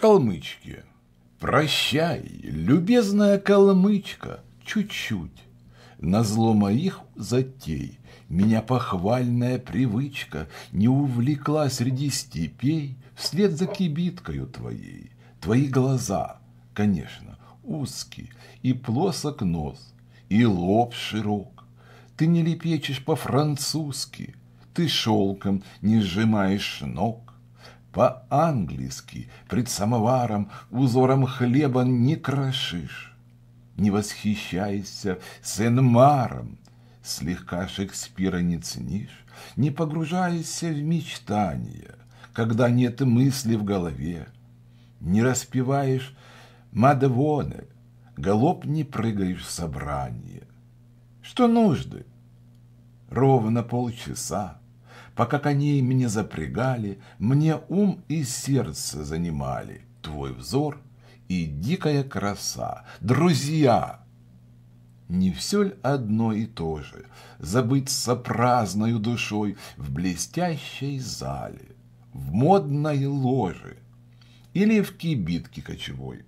Калмычки. Прощай, любезная калмычка, чуть-чуть. на зло моих затей меня похвальная привычка Не увлекла среди степей вслед за кибиткою твоей. Твои глаза, конечно, узкие и плосок нос, и лоб широк. Ты не лепечешь по-французски, ты шелком не сжимаешь ног. По-английски пред самоваром узором хлеба не крошишь. Не восхищайся сенмаром, слегка Шекспира не ценишь. Не погружайся в мечтания, когда нет мысли в голове. Не распеваешь мадевоны, голоп не прыгаешь в собрание. Что нужды? Ровно полчаса Пока коней мне запрягали, Мне ум и сердце занимали Твой взор и дикая краса. Друзья! Не все ли одно и то же Забыться праздною душой В блестящей зале, В модной ложе Или в кибитке кочевой?